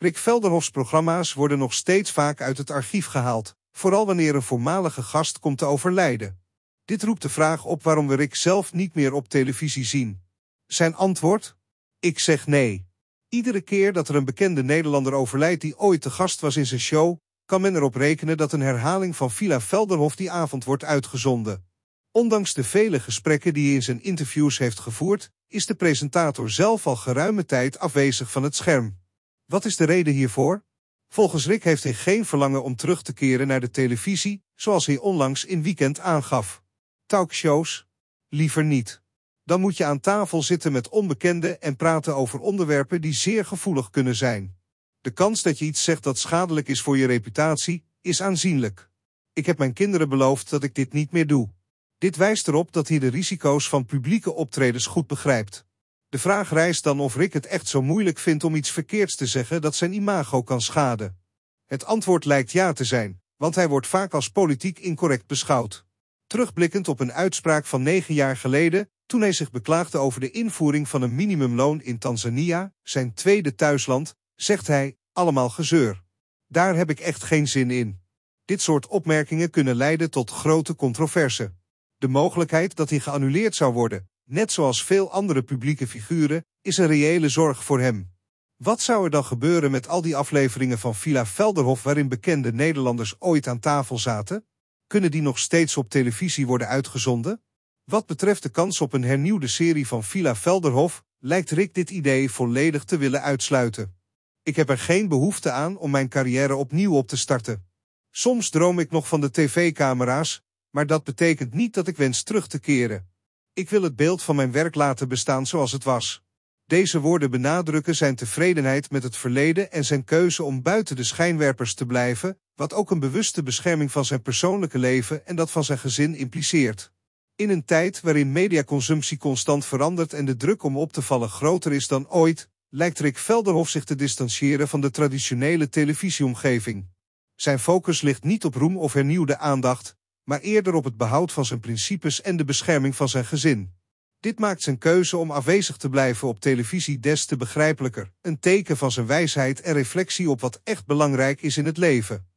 Rick Velderhofs programma's worden nog steeds vaak uit het archief gehaald, vooral wanneer een voormalige gast komt te overlijden. Dit roept de vraag op waarom we Rick zelf niet meer op televisie zien. Zijn antwoord? Ik zeg nee. Iedere keer dat er een bekende Nederlander overlijdt die ooit te gast was in zijn show, kan men erop rekenen dat een herhaling van Villa Velderhof die avond wordt uitgezonden. Ondanks de vele gesprekken die hij in zijn interviews heeft gevoerd, is de presentator zelf al geruime tijd afwezig van het scherm. Wat is de reden hiervoor? Volgens Rick heeft hij geen verlangen om terug te keren naar de televisie, zoals hij onlangs in Weekend aangaf. Talkshows? Liever niet. Dan moet je aan tafel zitten met onbekenden en praten over onderwerpen die zeer gevoelig kunnen zijn. De kans dat je iets zegt dat schadelijk is voor je reputatie, is aanzienlijk. Ik heb mijn kinderen beloofd dat ik dit niet meer doe. Dit wijst erop dat hij de risico's van publieke optredens goed begrijpt. De vraag rijst dan of Rick het echt zo moeilijk vindt om iets verkeerds te zeggen dat zijn imago kan schaden. Het antwoord lijkt ja te zijn, want hij wordt vaak als politiek incorrect beschouwd. Terugblikkend op een uitspraak van negen jaar geleden, toen hij zich beklaagde over de invoering van een minimumloon in Tanzania, zijn tweede thuisland, zegt hij, allemaal gezeur. Daar heb ik echt geen zin in. Dit soort opmerkingen kunnen leiden tot grote controverse. De mogelijkheid dat hij geannuleerd zou worden, Net zoals veel andere publieke figuren is een reële zorg voor hem. Wat zou er dan gebeuren met al die afleveringen van Villa Velderhof waarin bekende Nederlanders ooit aan tafel zaten? Kunnen die nog steeds op televisie worden uitgezonden? Wat betreft de kans op een hernieuwde serie van Villa Velderhof, lijkt Rick dit idee volledig te willen uitsluiten. Ik heb er geen behoefte aan om mijn carrière opnieuw op te starten. Soms droom ik nog van de tv-camera's, maar dat betekent niet dat ik wens terug te keren. Ik wil het beeld van mijn werk laten bestaan zoals het was. Deze woorden benadrukken zijn tevredenheid met het verleden en zijn keuze om buiten de schijnwerpers te blijven, wat ook een bewuste bescherming van zijn persoonlijke leven en dat van zijn gezin impliceert. In een tijd waarin mediaconsumptie constant verandert en de druk om op te vallen groter is dan ooit, lijkt Rick Velderhof zich te distancieren van de traditionele televisieomgeving. Zijn focus ligt niet op roem of hernieuwde aandacht, maar eerder op het behoud van zijn principes en de bescherming van zijn gezin. Dit maakt zijn keuze om afwezig te blijven op televisie des te begrijpelijker, een teken van zijn wijsheid en reflectie op wat echt belangrijk is in het leven.